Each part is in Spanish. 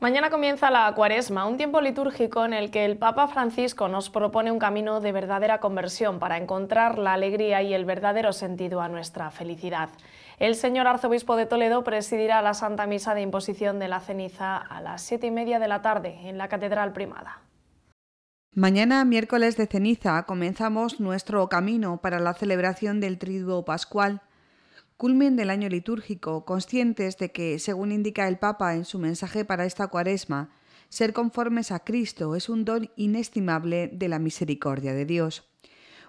Mañana comienza la Cuaresma, un tiempo litúrgico en el que el Papa Francisco nos propone un camino de verdadera conversión para encontrar la alegría y el verdadero sentido a nuestra felicidad. El señor arzobispo de Toledo presidirá la Santa Misa de Imposición de la Ceniza a las siete y media de la tarde en la Catedral Primada. Mañana, miércoles de ceniza, comenzamos nuestro camino para la celebración del Triduo Pascual culmen del año litúrgico, conscientes de que, según indica el Papa en su mensaje para esta cuaresma, ser conformes a Cristo es un don inestimable de la misericordia de Dios.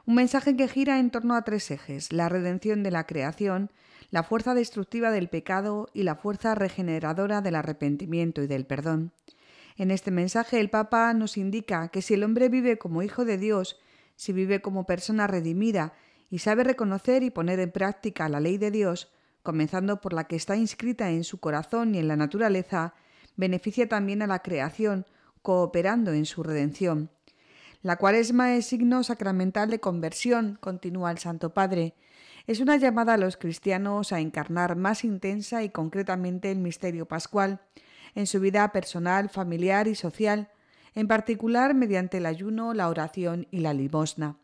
Un mensaje que gira en torno a tres ejes, la redención de la creación, la fuerza destructiva del pecado y la fuerza regeneradora del arrepentimiento y del perdón. En este mensaje el Papa nos indica que si el hombre vive como hijo de Dios, si vive como persona redimida, y sabe reconocer y poner en práctica la ley de Dios, comenzando por la que está inscrita en su corazón y en la naturaleza, beneficia también a la creación, cooperando en su redención. La cuaresma es signo sacramental de conversión, continúa el Santo Padre. Es una llamada a los cristianos a encarnar más intensa y concretamente el misterio pascual, en su vida personal, familiar y social, en particular mediante el ayuno, la oración y la limosna.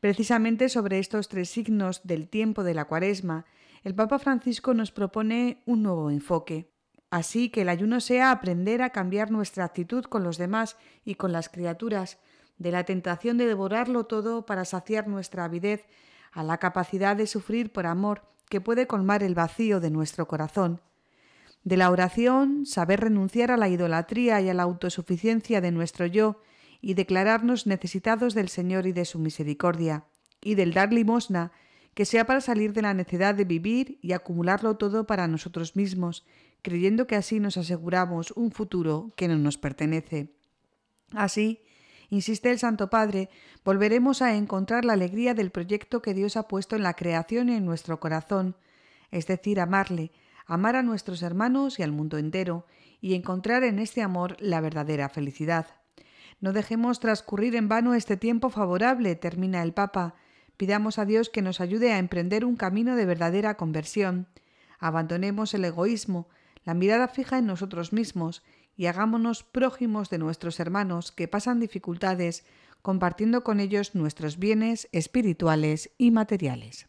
Precisamente sobre estos tres signos del tiempo de la cuaresma, el Papa Francisco nos propone un nuevo enfoque. Así que el ayuno sea aprender a cambiar nuestra actitud con los demás y con las criaturas, de la tentación de devorarlo todo para saciar nuestra avidez, a la capacidad de sufrir por amor que puede colmar el vacío de nuestro corazón. De la oración, saber renunciar a la idolatría y a la autosuficiencia de nuestro yo, y declararnos necesitados del Señor y de su misericordia, y del dar limosna, que sea para salir de la necesidad de vivir y acumularlo todo para nosotros mismos, creyendo que así nos aseguramos un futuro que no nos pertenece. Así, insiste el Santo Padre, volveremos a encontrar la alegría del proyecto que Dios ha puesto en la creación y en nuestro corazón, es decir, amarle, amar a nuestros hermanos y al mundo entero, y encontrar en este amor la verdadera felicidad. No dejemos transcurrir en vano este tiempo favorable, termina el Papa. Pidamos a Dios que nos ayude a emprender un camino de verdadera conversión. Abandonemos el egoísmo, la mirada fija en nosotros mismos y hagámonos prójimos de nuestros hermanos que pasan dificultades, compartiendo con ellos nuestros bienes espirituales y materiales.